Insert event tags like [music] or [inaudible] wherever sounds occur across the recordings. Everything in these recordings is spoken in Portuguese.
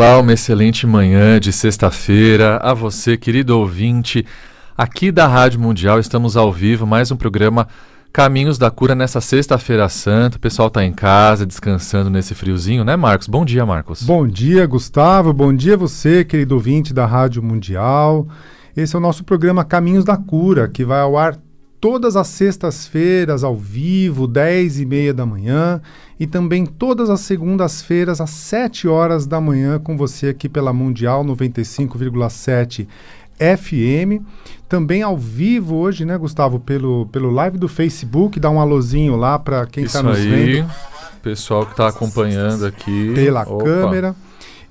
Olá, uma excelente manhã de sexta-feira a você, querido ouvinte. Aqui da Rádio Mundial estamos ao vivo, mais um programa Caminhos da Cura nessa sexta-feira santa. O pessoal está em casa, descansando nesse friozinho, né, Marcos? Bom dia, Marcos. Bom dia, Gustavo. Bom dia você, querido ouvinte da Rádio Mundial. Esse é o nosso programa Caminhos da Cura, que vai ao ar todas as sextas-feiras, ao vivo, 10 e meia da manhã e também todas as segundas-feiras às 7 horas da manhã com você aqui pela Mundial 95,7 FM. Também ao vivo hoje, né, Gustavo, pelo, pelo live do Facebook. Dá um alôzinho lá para quem está nos aí, vendo. Pessoal que está acompanhando aqui. Pela Opa. câmera.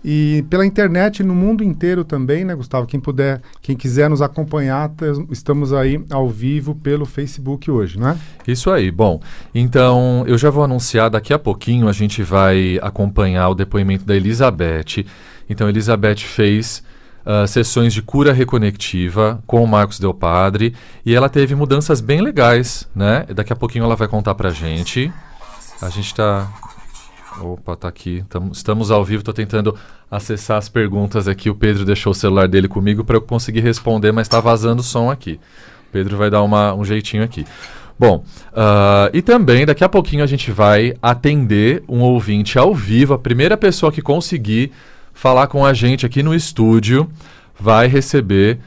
E pela internet no mundo inteiro também, né, Gustavo? Quem puder, quem quiser nos acompanhar, estamos aí ao vivo pelo Facebook hoje, né? Isso aí. Bom, então eu já vou anunciar daqui a pouquinho a gente vai acompanhar o depoimento da Elizabeth. Então, Elizabeth fez Uh, sessões de cura reconectiva com o Marcos Del Padre e ela teve mudanças bem legais, né? Daqui a pouquinho ela vai contar pra gente. A gente tá Opa, tá aqui. Tamo, estamos ao vivo, tô tentando acessar as perguntas aqui. O Pedro deixou o celular dele comigo para eu conseguir responder, mas está vazando o som aqui. O Pedro vai dar uma, um jeitinho aqui. Bom, uh, e também daqui a pouquinho a gente vai atender um ouvinte ao vivo. A primeira pessoa que conseguir falar com a gente aqui no estúdio vai receber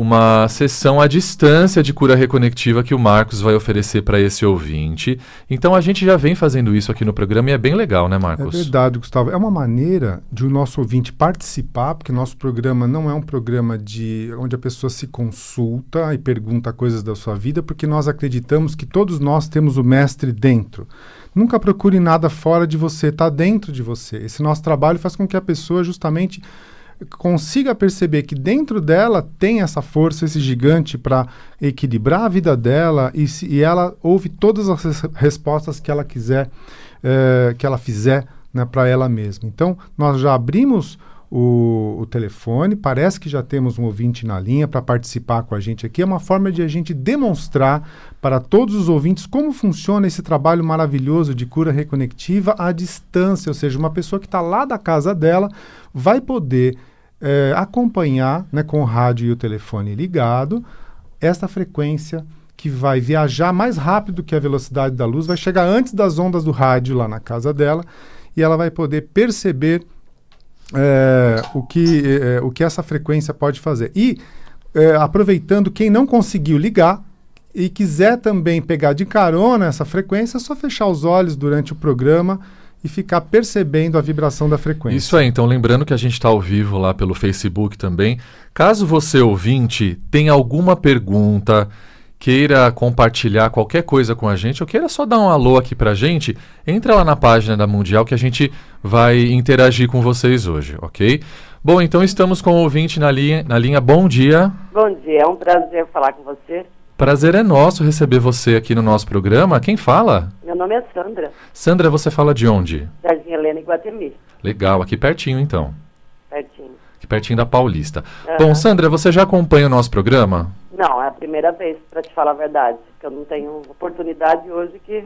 uma sessão à distância de cura reconectiva que o Marcos vai oferecer para esse ouvinte. Então a gente já vem fazendo isso aqui no programa e é bem legal, né, é Marcos? É verdade, Gustavo. É uma maneira de o nosso ouvinte participar, porque nosso programa não é um programa de onde a pessoa se consulta e pergunta coisas da sua vida, porque nós acreditamos que todos nós temos o mestre dentro. Nunca procure nada fora de você, está dentro de você. Esse nosso trabalho faz com que a pessoa justamente consiga perceber que dentro dela tem essa força, esse gigante para equilibrar a vida dela e, se, e ela ouve todas as respostas que ela quiser, é, que ela fizer né, para ela mesma. Então, nós já abrimos o, o, telefone. Parece que já temos um ouvinte na linha para participar com a gente aqui. É uma forma de a gente demonstrar para todos os ouvintes como funciona esse trabalho maravilhoso de cura reconectiva à distância, ou seja, uma pessoa que está lá da casa dela vai poder é, acompanhar, né, com o rádio e o telefone ligado, esta frequência que vai viajar mais rápido que a velocidade da luz, vai chegar antes das ondas do rádio lá na casa dela e ela vai poder perceber é, o, que, é, o que essa frequência pode fazer. E é, aproveitando, quem não conseguiu ligar e quiser também pegar de carona essa frequência, é só fechar os olhos durante o programa e ficar percebendo a vibração da frequência. Isso aí, então lembrando que a gente está ao vivo lá pelo Facebook também. Caso você ouvinte tenha alguma pergunta, queira compartilhar qualquer coisa com a gente ou queira só dar um alô aqui pra gente, entra lá na página da Mundial que a gente vai interagir com vocês hoje, ok? Bom, então estamos com o ouvinte na linha, na linha. Bom dia. Bom dia, é um prazer falar com você. Prazer é nosso receber você aqui no nosso programa. Quem fala? Meu nome é Sandra. Sandra, você fala de onde? Jardim Helena Iguatemi. Legal, aqui pertinho então. Pertinho. Aqui pertinho da Paulista. Uhum. Bom, Sandra, você já acompanha o nosso programa? Não, é a primeira vez, para te falar a verdade. Que eu não tenho oportunidade hoje que.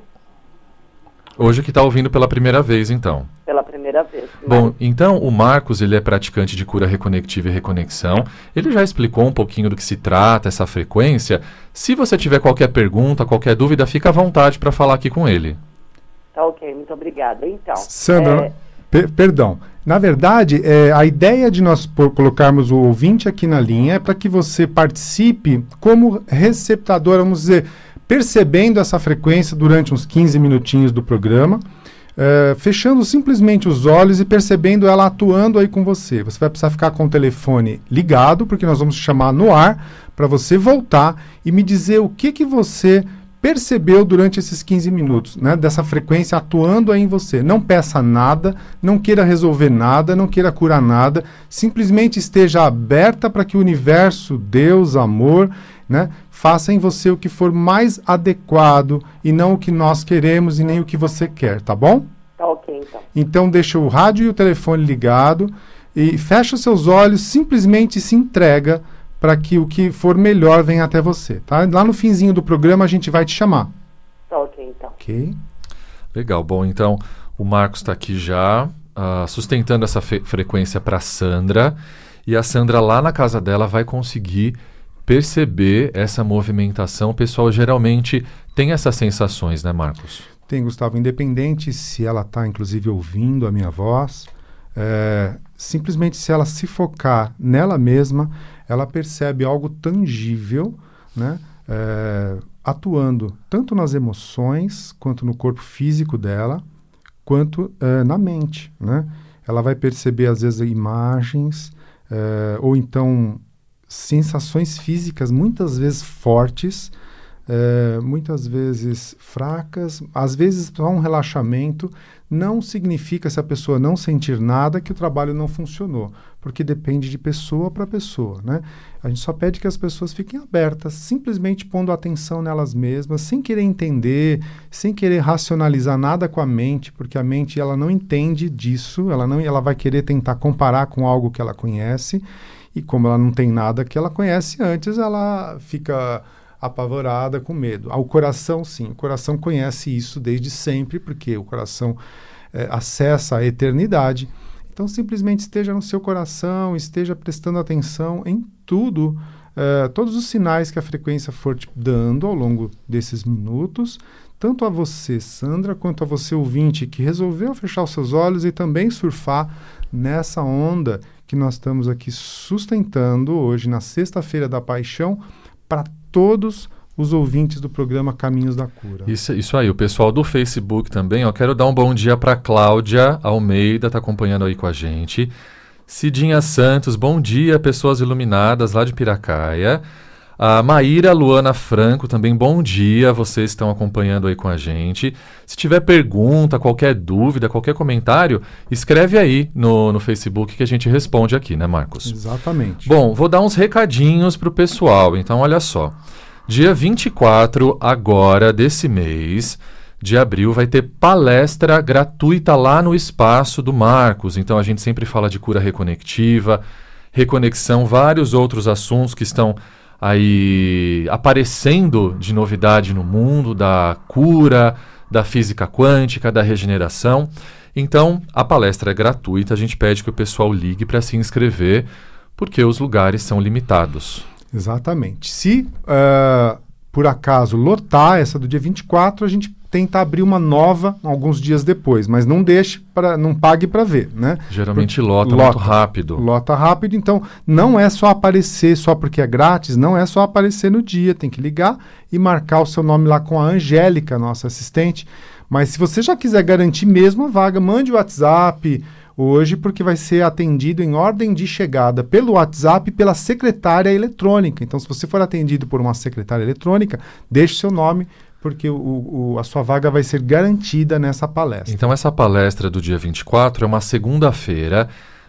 Hoje que está ouvindo pela primeira vez, então. Pela primeira vez. Mas... Né? Bom, então o Marcos, ele é praticante de cura reconectiva e reconexão. Ele já explicou um pouquinho do que se trata, essa frequência. Se você tiver qualquer pergunta, qualquer dúvida, fica à vontade para falar aqui com ele. Tá ok, muito obrigada. Então. Sandra. É... Per perdão. Na verdade, é, a ideia de nós colocarmos o ouvinte aqui na linha é para que você participe como receptador, vamos dizer, percebendo essa frequência durante uns 15 minutinhos do programa, é, fechando simplesmente os olhos e percebendo ela atuando aí com você. Você vai precisar ficar com o telefone ligado, porque nós vamos chamar no ar para você voltar e me dizer o que, que você percebeu durante esses 15 minutos, né, dessa frequência atuando aí em você. Não peça nada, não queira resolver nada, não queira curar nada, simplesmente esteja aberta para que o universo, Deus, amor, né, faça em você o que for mais adequado e não o que nós queremos e nem o que você quer, tá bom? Tá ok, então. Então deixa o rádio e o telefone ligado e fecha seus olhos, simplesmente se entrega para que o que for melhor venha até você, tá? Lá no finzinho do programa a gente vai te chamar. Tá ok, então. Ok. Legal. Bom, então o Marcos está aqui já, uh, sustentando essa frequência para Sandra. E a Sandra lá na casa dela vai conseguir perceber essa movimentação. O pessoal geralmente tem essas sensações, né, Marcos? Tem, Gustavo. Independente se ela está, inclusive, ouvindo a minha voz, é, simplesmente se ela se focar nela mesma, ela percebe algo tangível, né? É, atuando tanto nas emoções, quanto no corpo físico dela, quanto é, na mente, né? Ela vai perceber, às vezes, imagens é, ou então sensações físicas, muitas vezes fortes, é, muitas vezes fracas, às vezes só um relaxamento, não significa se a pessoa não sentir nada que o trabalho não funcionou, porque depende de pessoa para pessoa, né? A gente só pede que as pessoas fiquem abertas, simplesmente pondo atenção nelas mesmas, sem querer entender, sem querer racionalizar nada com a mente, porque a mente ela não entende disso, ela não, ela vai querer tentar comparar com algo que ela conhece, e como ela não tem nada que ela conhece antes, ela fica apavorada, com medo. O coração, sim, o coração conhece isso desde sempre, porque o coração é, acessa a eternidade. Então, simplesmente esteja no seu coração, esteja prestando atenção em tudo, eh, todos os sinais que a frequência for te dando ao longo desses minutos, tanto a você, Sandra, quanto a você, ouvinte, que resolveu fechar os seus olhos e também surfar nessa onda que nós estamos aqui sustentando hoje, na Sexta-feira da Paixão, para todos os ouvintes do programa Caminhos da Cura. Isso, isso aí, o pessoal do Facebook também, eu quero dar um bom dia para Cláudia Almeida, tá acompanhando aí com a gente. Cidinha Santos, bom dia, pessoas iluminadas lá de Piracaia. A Maíra Luana Franco também, bom dia. Vocês estão acompanhando aí com a gente. Se tiver pergunta, qualquer dúvida, qualquer comentário, escreve aí no, no Facebook que a gente responde aqui, né, Marcos? Exatamente. Bom, vou dar uns recadinhos para o pessoal. Então, olha só. Dia 24, agora desse mês de abril, vai ter palestra gratuita lá no espaço do Marcos. Então, a gente sempre fala de cura reconectiva, reconexão, vários outros assuntos que estão aí aparecendo de novidade no mundo da cura, da física quântica, da regeneração. Então, a palestra é gratuita, a gente pede que o pessoal ligue para se inscrever, porque os lugares são limitados. Exatamente. Se uh, por acaso lotar essa do dia 24, a gente tenta abrir uma nova alguns dias depois, mas não deixe para não pague para ver, né? Geralmente lota, lota muito rápido. Lota rápido, então não é só aparecer só porque é grátis, não é só aparecer no dia, tem que ligar e marcar o seu nome lá com a Angélica, nossa assistente. Mas se você já quiser garantir mesmo a vaga, mande o WhatsApp, hoje, porque vai ser atendido em ordem de chegada pelo WhatsApp pela secretária eletrônica. Então, se você for atendido por uma secretária eletrônica, deixe seu nome porque o, o, a sua vaga vai ser garantida nessa palestra. Então, essa palestra do dia 24 é uma segunda-feira,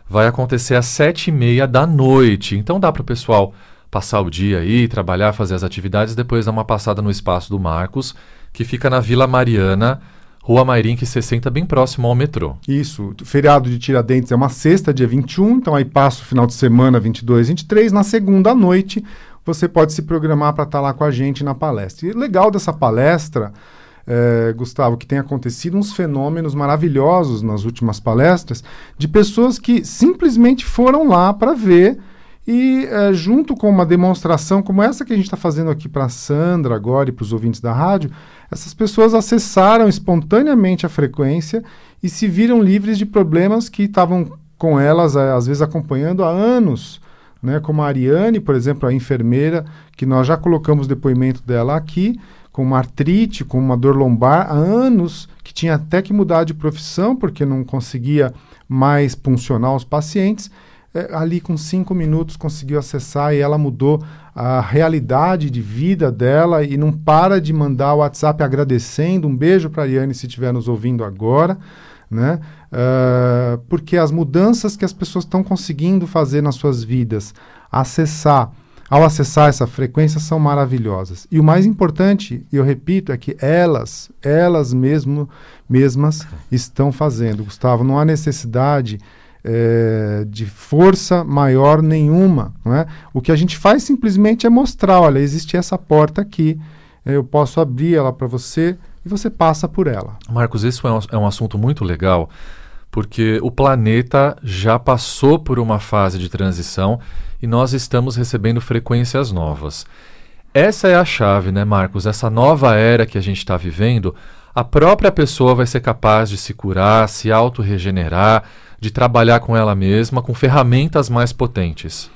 vai acontecer às sete e meia da noite. Então, dá para o pessoal passar o dia aí, trabalhar, fazer as atividades, depois dar uma passada no espaço do Marcos, que fica na Vila Mariana, Rua Mairink 60, bem próximo ao metrô. Isso. Feriado de Tiradentes é uma sexta, dia 21, então aí passa o final de semana 22, 23. Na segunda noite, você pode se programar para estar tá lá com a gente na palestra. E legal dessa palestra, eh, Gustavo, que tem acontecido uns fenômenos maravilhosos nas últimas palestras de pessoas que simplesmente foram lá para ver e é, junto com uma demonstração como essa que a gente está fazendo aqui para a Sandra agora e para os ouvintes da rádio, essas pessoas acessaram espontaneamente a frequência e se viram livres de problemas que estavam com elas, eh, às vezes acompanhando há anos. Né? Como a Ariane, por exemplo, a enfermeira, que nós já colocamos depoimento dela aqui, com uma artrite, com uma dor lombar há anos, que tinha até que mudar de profissão porque não conseguia mais puncionar os pacientes é, ali com cinco minutos conseguiu acessar e ela mudou a realidade de vida dela e não para de mandar o WhatsApp agradecendo. Um beijo para a Ariane se estiver nos ouvindo agora. Né? Uh, porque as mudanças que as pessoas estão conseguindo fazer nas suas vidas, acessar, ao acessar essa frequência, são maravilhosas. E o mais importante, eu repito, é que elas, elas mesmo, mesmas [laughs] estão fazendo. Gustavo, não há necessidade é, de força maior nenhuma. Não é? O que a gente faz simplesmente é mostrar: olha, existe essa porta aqui, é, eu posso abrir ela para você e você passa por ela. Marcos, esse é um, é um assunto muito legal, porque o planeta já passou por uma fase de transição e nós estamos recebendo frequências novas. Essa é a chave, né, Marcos? Essa nova era que a gente está vivendo, a própria pessoa vai ser capaz de se curar, se auto-regenerar, de trabalhar com ela mesma, com ferramentas mais potentes.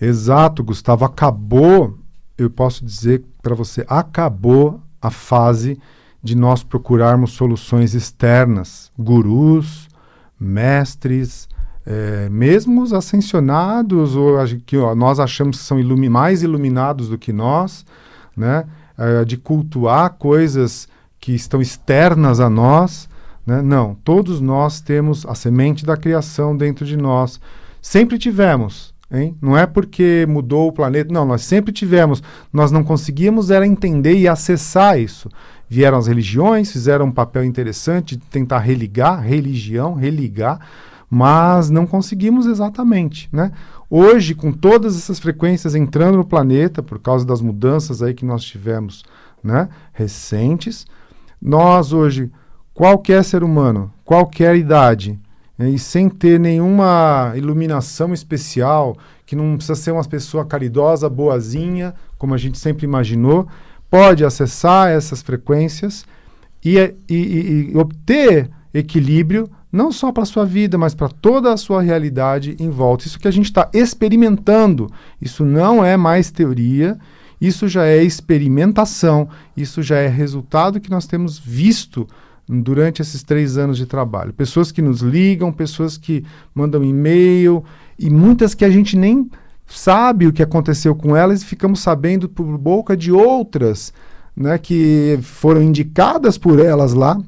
Exato, Gustavo. Acabou, eu posso dizer para você, acabou a fase de nós procurarmos soluções externas, gurus, mestres, é, mesmo os ascensionados, ou que ó, nós achamos que são ilumi mais iluminados do que nós, né? É, de cultuar coisas que estão externas a nós né? Não, todos nós temos a semente da criação dentro de nós. Sempre tivemos. Hein? Não é porque mudou o planeta, não, nós sempre tivemos, nós não conseguíamos era entender e acessar isso. Vieram as religiões, fizeram um papel interessante de tentar religar, religião, religar, mas não conseguimos exatamente, né? Hoje, com todas essas frequências entrando no planeta por causa das mudanças aí que nós tivemos, né, recentes, nós hoje qualquer ser humano, qualquer idade, né, e sem ter nenhuma iluminação especial, que não precisa ser uma pessoa caridosa, boazinha, como a gente sempre imaginou, pode acessar essas frequências e, é, e, e obter equilíbrio não só para a sua vida, mas para toda a sua realidade em volta. Isso que a gente está experimentando, isso não é mais teoria, isso já é experimentação, isso já é resultado que nós temos visto durante esses três anos de trabalho. Pessoas que nos ligam, pessoas que mandam e-mail e muitas que a gente nem sabe o que aconteceu com elas e ficamos sabendo por boca de outras né, que foram indicadas por elas lá.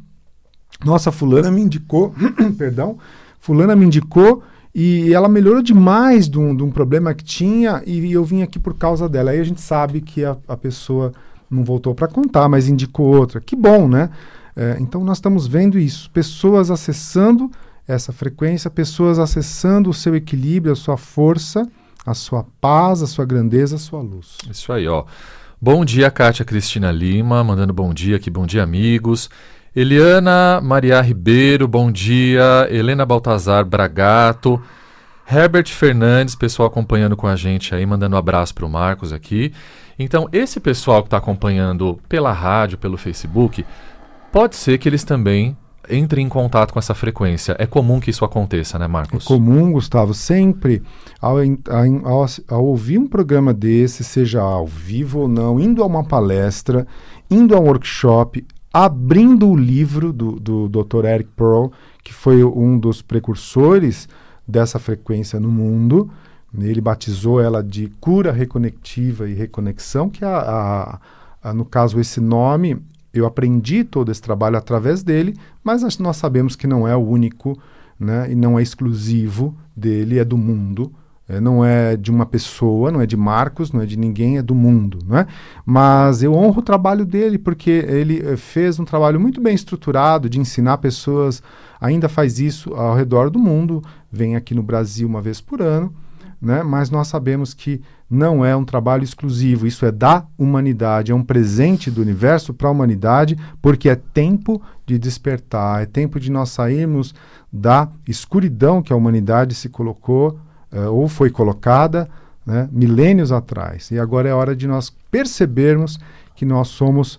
Nossa, fulana me indicou, [clears throat] perdão, fulana me indicou e ela melhorou demais de um, de um problema que tinha e, eu vim aqui por causa dela. Aí a gente sabe que a, a pessoa não voltou para contar, mas indicou outra. Que bom, né? É, então nós estamos vendo isso, pessoas acessando essa frequência, pessoas acessando o seu equilíbrio, a sua força, a sua paz, a sua grandeza, a sua luz. Isso aí, ó. Bom dia, Kátia Cristina Lima, mandando bom dia aqui, bom dia, amigos. Eliana Maria Ribeiro, bom dia. Helena Baltazar Bragato. Herbert Fernandes, pessoal acompanhando com a gente aí, mandando um abraço para o Marcos aqui. Então, esse pessoal que está acompanhando pela rádio, pelo Facebook, Pode ser que eles também entrem em contato com essa frequência. É comum que isso aconteça, né, Marcos? É comum, Gustavo. Sempre ao, ao, ao ouvir um programa desse, seja ao vivo ou não, indo a uma palestra, indo a um workshop, abrindo o livro do, do Dr. Eric Pearl, que foi um dos precursores dessa frequência no mundo. Ele batizou ela de cura reconectiva e reconexão, que é a, a, a no caso esse nome eu aprendi todo esse trabalho através dele, mas nós sabemos que não é o único né, e não é exclusivo dele, é do mundo. É, não é de uma pessoa, não é de Marcos, não é de ninguém, é do mundo. Né? Mas eu honro o trabalho dele, porque ele eh, fez um trabalho muito bem estruturado de ensinar pessoas, ainda faz isso ao redor do mundo, vem aqui no Brasil uma vez por ano né? mas nós sabemos que não é um trabalho exclusivo, isso é da humanidade, é um presente do universo para a humanidade, porque é tempo de despertar, é tempo de nós sairmos da escuridão que a humanidade se colocou eh, ou foi colocada né? milênios atrás. E agora é hora de nós percebermos que nós somos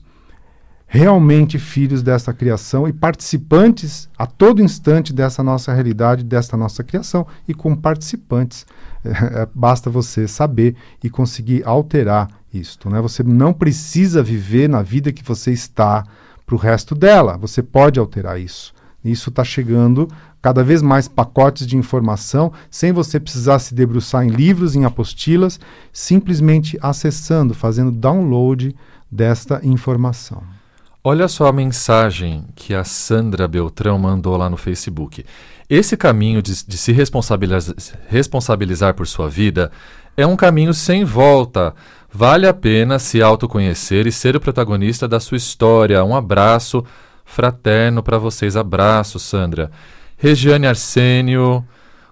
realmente filhos dessa criação e participantes a todo instante dessa nossa realidade, desta nossa criação. E com participantes, é, é basta você saber e conseguir alterar isto. Né? Você não precisa viver na vida que você está para o resto dela, você pode alterar isso. Isso está chegando cada vez mais pacotes de informação, sem você precisar se debruçar em livros, em apostilas, simplesmente acessando, fazendo download desta informação. Olha só a mensagem que a Sandra Beltrão mandou lá no Facebook. Esse caminho de, de se responsabilizar, responsabilizar por sua vida é um caminho sem volta. Vale a pena se autoconhecer e ser o protagonista da sua história. Um abraço fraterno para vocês. Abraço, Sandra. Regiane Arsênio,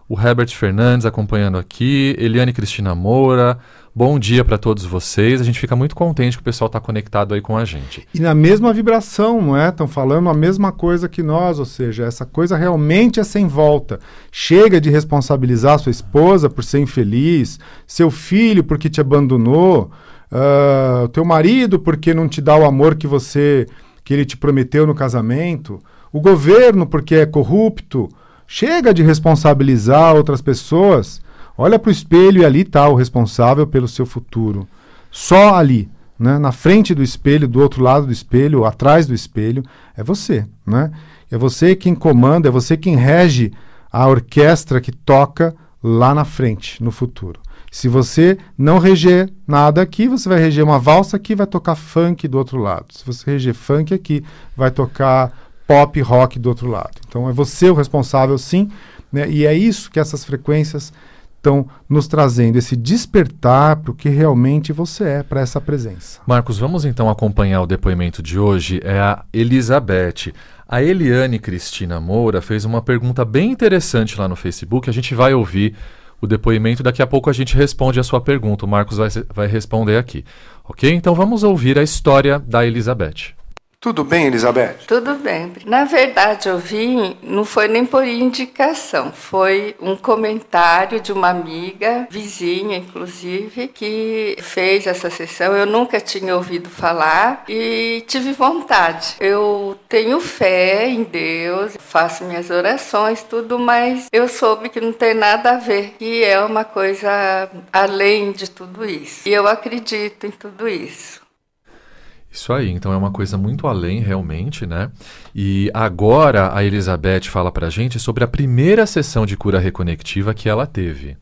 o Herbert Fernandes acompanhando aqui, Eliane Cristina Moura, Bom dia para todos vocês. A gente fica muito contente que o pessoal está conectado aí com a gente. E na mesma vibração, não é? Estão falando a mesma coisa que nós, ou seja, essa coisa realmente é sem volta. Chega de responsabilizar sua esposa por ser infeliz, seu filho porque te abandonou, uh, teu marido porque não te dá o amor que você que ele te prometeu no casamento, o governo porque é corrupto. Chega de responsabilizar outras pessoas Olha para o espelho e ali está o responsável pelo seu futuro. Só ali, né? na frente do espelho, do outro lado do espelho, atrás do espelho, é você. Né? É você quem comanda, é você quem rege a orquestra que toca lá na frente, no futuro. Se você não reger nada aqui, você vai reger uma valsa aqui, vai tocar funk do outro lado. Se você reger funk aqui, vai tocar pop rock do outro lado. Então é você o responsável, sim, né? e é isso que essas frequências estão nos trazendo esse despertar para o que realmente você é, para essa presença. Marcos, vamos então acompanhar o depoimento de hoje. É a Elizabeth. A Eliane Cristina Moura fez uma pergunta bem interessante lá no Facebook. A gente vai ouvir o depoimento. Daqui a pouco a gente responde a sua pergunta. O Marcos vai, vai responder aqui. Ok? Então vamos ouvir a história da Elizabeth. Tudo bem, Elizabeth? Tudo bem. Na verdade, eu vim, não foi nem por indicação, foi um comentário de uma amiga, vizinha inclusive, que fez essa sessão. Eu nunca tinha ouvido falar e tive vontade. Eu tenho fé em Deus, faço minhas orações, tudo, mas eu soube que não tem nada a ver, que é uma coisa além de tudo isso. E eu acredito em tudo isso. Isso aí, então é uma coisa muito além realmente, né? E agora a Elizabeth fala pra gente sobre a primeira sessão de cura reconectiva que ela teve.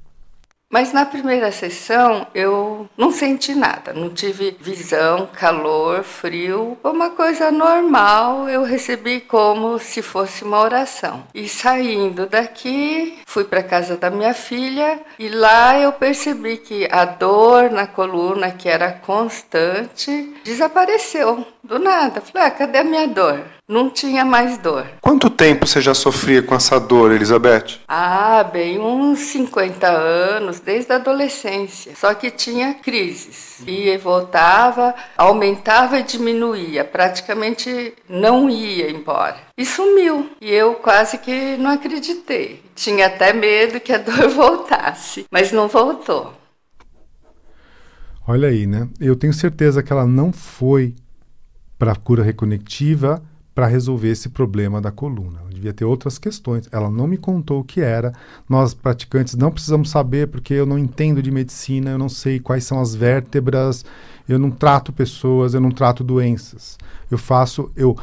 Mas na primeira sessão eu não senti nada, não tive visão, calor, frio, uma coisa normal. Eu recebi como se fosse uma oração. E saindo daqui, fui para casa da minha filha e lá eu percebi que a dor na coluna que era constante desapareceu do nada. Falei: ah, "Cadê a minha dor?" não tinha mais dor. Quanto tempo você já sofria com essa dor, Elizabeth? Ah, bem, uns 50 anos, desde a adolescência. Só que tinha crises. Ia e voltava, aumentava e diminuía, praticamente não ia embora. E sumiu. E eu quase que não acreditei. Tinha até medo que a [laughs] dor voltasse, mas não voltou. Olha aí, né? Eu tenho certeza que ela não foi para a cura reconectiva para resolver esse problema da coluna. devia ter outras questões. Ela não me contou o que era. Nós, praticantes, não precisamos saber porque eu não entendo de medicina, eu não sei quais são as vértebras, eu não trato pessoas, eu não trato doenças. Eu faço, eu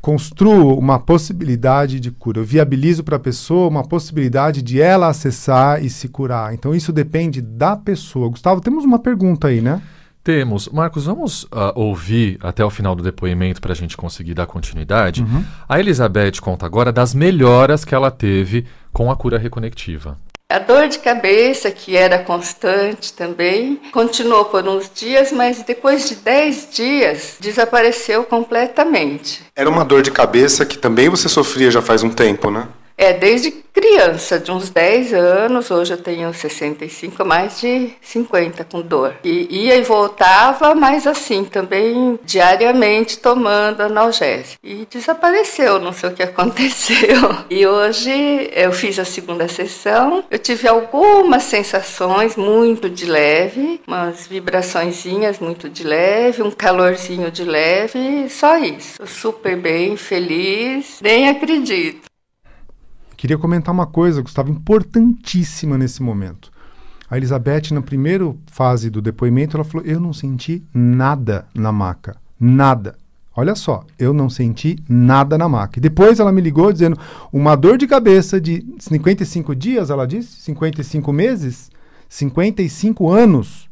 construo uma possibilidade de cura. Eu viabilizo para a pessoa uma possibilidade de ela acessar e se curar. Então isso depende da pessoa. Gustavo, temos uma pergunta aí, né? Temos. Marcos, vamos uh, ouvir até o final do depoimento para a gente conseguir dar continuidade. Uhum. A Elizabeth conta agora das melhoras que ela teve com a cura reconectiva. A dor de cabeça, que era constante também, continuou por uns dias, mas depois de 10 dias desapareceu completamente. Era uma dor de cabeça que também você sofria já faz um tempo, né? É, desde criança, de uns 10 anos, hoje eu tenho 65, mais de 50 com dor. E ia e voltava, mas assim, também diariamente tomando analgésico. E desapareceu, não sei o que [laughs] aconteceu. E hoje eu fiz a segunda sessão, eu tive algumas sensações muito de leve, umas vibraçõezinhas muito de leve, um calorzinho de leve, só isso. super bem, feliz, nem acredito. Queria comentar uma coisa, Gustavo, importantíssima nesse momento. A Elizabeth, na primeira fase do depoimento, ela falou: Eu não senti nada na maca. Nada. Olha só, eu não senti nada na maca. E depois ela me ligou dizendo: Uma dor de cabeça de 55 dias, ela disse? 55 meses? 55 anos.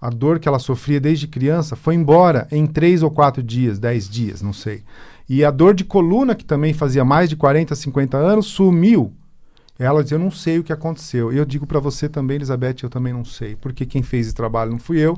A dor que ela sofria desde criança foi embora em três ou quatro dias, dez dias, não sei. E a dor de coluna, que também fazia mais de 40, 50 anos, sumiu. Ela diz: Eu não sei o que aconteceu. E eu digo para você também, Elizabeth, eu também não sei. Porque quem fez esse trabalho não fui eu.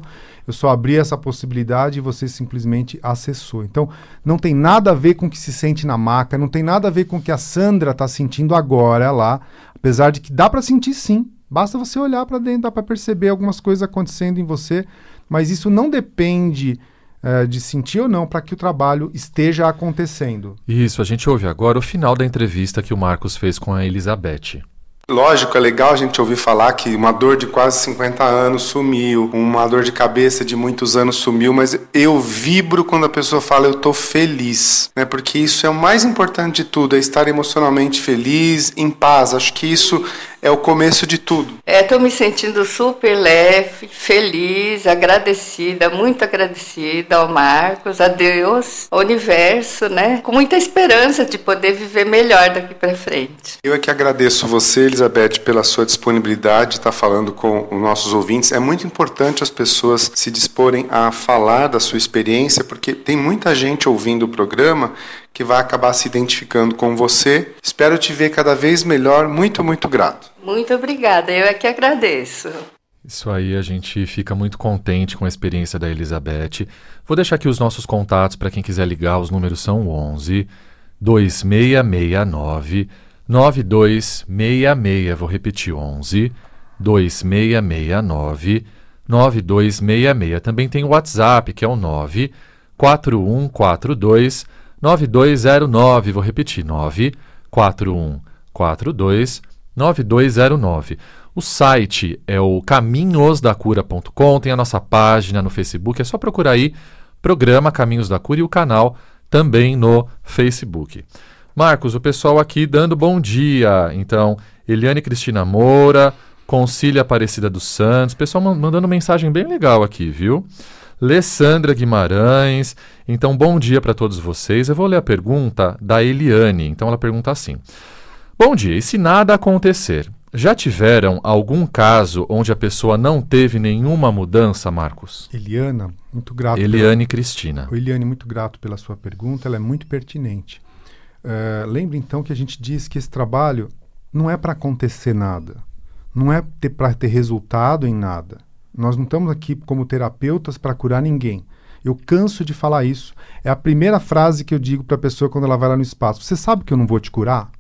Eu só abri essa possibilidade e você simplesmente acessou. Então, não tem nada a ver com o que se sente na maca, não tem nada a ver com o que a Sandra está sentindo agora lá. Apesar de que dá para sentir sim. Basta você olhar para dentro, dá para perceber algumas coisas acontecendo em você. Mas isso não depende é, de sentir ou não para que o trabalho esteja acontecendo. Isso, a gente ouve agora o final da entrevista que o Marcos fez com a Elizabeth. Lógico, é legal a gente ouvir falar que uma dor de quase 50 anos sumiu, uma dor de cabeça de muitos anos sumiu, mas eu vibro quando a pessoa fala eu tô feliz, né? Porque isso é o mais importante de tudo, é estar emocionalmente feliz, em paz. Acho que isso é o começo de tudo. Estou é, me sentindo super leve, feliz, agradecida, muito agradecida ao Marcos, a Deus, ao universo, né? Com muita esperança de poder viver melhor daqui para frente. Eu é que agradeço você, Elizabeth, pela sua disponibilidade, estar falando com os nossos ouvintes. É muito importante as pessoas se disporem a falar da sua experiência, porque tem muita gente ouvindo o programa que vai acabar se identificando com você. Espero te ver cada vez melhor. Muito, muito grato. Muito obrigada. Eu é que agradeço. Isso aí, a gente fica muito contente com a experiência da Elizabeth. Vou deixar aqui os nossos contatos para quem quiser ligar. Os números são 11 2669 9266. Vou repetir: 11 2669 9266. Também tem o WhatsApp, que é o 94142 9209, vou repetir, 94142 9209. O site é o caminhosdacura.com, tem a nossa página no Facebook, é só procurar aí programa Caminhos da Cura e o canal também no Facebook. Marcos, o pessoal aqui dando bom dia. Então, Eliane Cristina Moura, Concília Aparecida dos Santos, pessoal mandando mensagem bem legal aqui, viu? Alessandra Guimarães. Então, bom dia para todos vocês. Eu vou ler a pergunta da Eliane. Então, ela pergunta assim: Bom dia, e se nada acontecer? Já tiveram algum caso onde a pessoa não teve nenhuma mudança, Marcos? Eliana, muito grato. Eliane pela... Cristina. O Eliane, muito grato pela sua pergunta, ela é muito pertinente. Uh, lembra então que a gente diz que esse trabalho não é para acontecer nada, não é para ter resultado em nada. Nós não estamos aqui como terapeutas para curar ninguém. Eu canso de falar isso. É a primeira frase que eu digo para a pessoa quando ela vai lá no espaço. Você sabe que eu não vou te curar?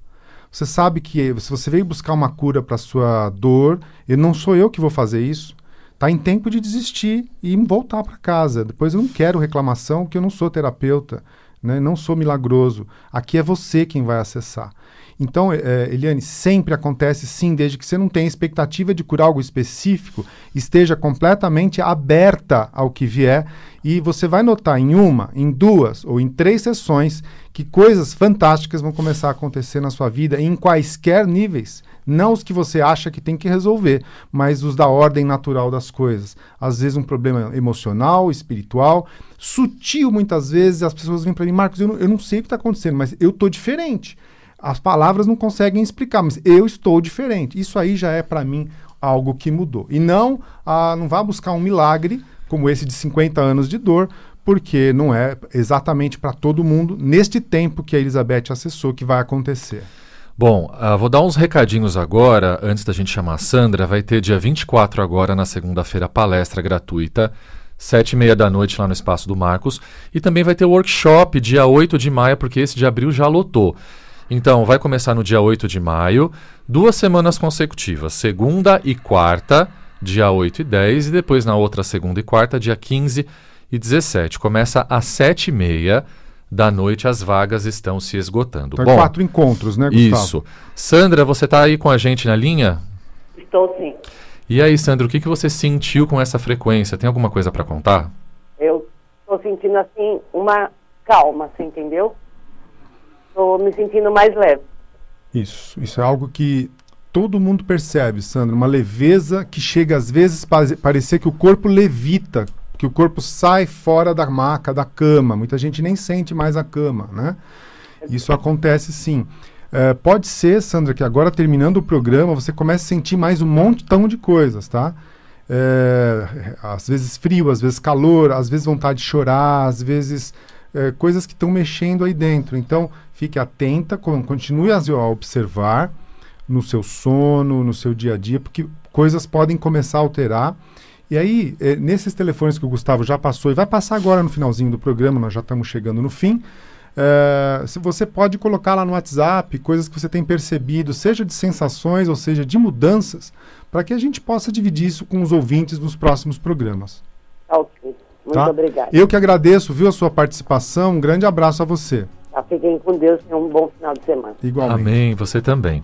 Você sabe que se você veio buscar uma cura para sua dor, eu não sou eu que vou fazer isso. Tá em tempo de desistir e voltar para casa. Depois eu não quero reclamação, que eu não sou terapeuta, né? não sou milagroso. Aqui é você quem vai acessar. Então, é, é, Eliane, sempre acontece sim, desde que você não tenha expectativa de curar algo específico, esteja completamente aberta ao que vier e você vai notar em uma, em duas ou em três sessões que coisas fantásticas vão começar a acontecer na sua vida em quaisquer níveis. Não os que você acha que tem que resolver, mas os da ordem natural das coisas. Às vezes um problema emocional, espiritual, sutil muitas vezes. As pessoas vêm para mim, Marcos, eu não, eu não sei o que está acontecendo, mas eu estou diferente as palavras não conseguem explicar, mas eu estou diferente. Isso aí já é para mim algo que mudou. E não, ah, não vá buscar um milagre como esse de 50 anos de dor, porque não é exatamente para todo mundo neste tempo que a Elizabeth acessou que vai acontecer. Bom, uh, vou dar uns recadinhos agora, antes da gente chamar a Sandra. Vai ter dia 24 agora, na segunda-feira, palestra gratuita, sete e meia da noite lá no Espaço do Marcos. E também vai ter workshop dia 8 de maio, porque esse de abril já lotou. Então, vai começar no dia 8 de maio, duas semanas consecutivas, segunda e quarta, dia 8 e 10, e depois na outra segunda e quarta, dia 15 e 17. Começa às 7h30 da noite, as vagas estão se esgotando. Então, é Bom, quatro encontros, né, Gustavo? Isso. Sandra, você está aí com a gente na linha? Estou sim. E aí, Sandra, o que, que você sentiu com essa frequência? Tem alguma coisa para contar? Eu estou sentindo, assim, uma calma, você assim, entendeu? estou me sentindo mais leve. Isso, isso é algo que todo mundo percebe, Sandra, uma leveza que chega às vezes a parecer que o corpo levita, que o corpo sai fora da maca, da cama. Muita gente nem sente mais a cama, né? Isso acontece sim. É, pode ser, Sandra, que agora terminando o programa você comece a sentir mais um montão de coisas, tá? É, às vezes frio, às vezes calor, às vezes vontade de chorar, às vezes é, coisas que estão mexendo aí dentro. Então, fique atenta, continue a observar no seu sono, no seu dia a dia, porque coisas podem começar a alterar. E aí, é, nesses telefones que o Gustavo já passou e vai passar agora no finalzinho do programa, nós já estamos chegando no fim. É, se você pode colocar lá no WhatsApp coisas que você tem percebido, seja de sensações ou seja de mudanças, para que a gente possa dividir isso com os ouvintes nos próximos programas. Ok. Muito tá? obrigada. Eu que agradeço, viu, a sua participação. Um grande abraço a você. Ah, fiquem com Deus e um bom final de semana. Igualmente. Amém, você também.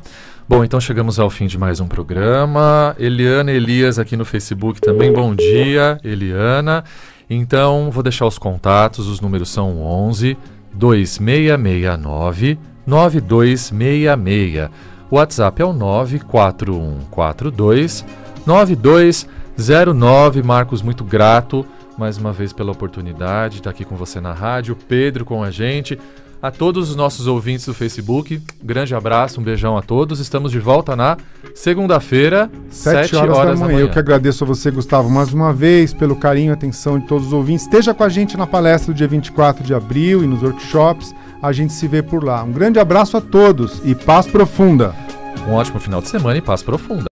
Bom, então chegamos ao fim de mais um programa. Eliana Elias aqui no Facebook também. Bom dia, Eliana. Então, vou deixar os contatos. Os números são 11 2669 9266. O WhatsApp é o 94142 9209. Marcos, muito grato mais uma vez pela oportunidade de estar aqui com você na rádio, Pedro com a gente. A todos os nossos ouvintes do Facebook, grande abraço, um beijão a todos. Estamos de volta na segunda-feira, 7 horas, horas da, manhã. da manhã. Eu que agradeço a você, Gustavo, mais uma vez pelo carinho e atenção de todos os ouvintes. Esteja com a gente na palestra do dia 24 de abril e nos workshops. A gente se vê por lá. Um grande abraço a todos e paz profunda. Um ótimo final de semana e paz profunda.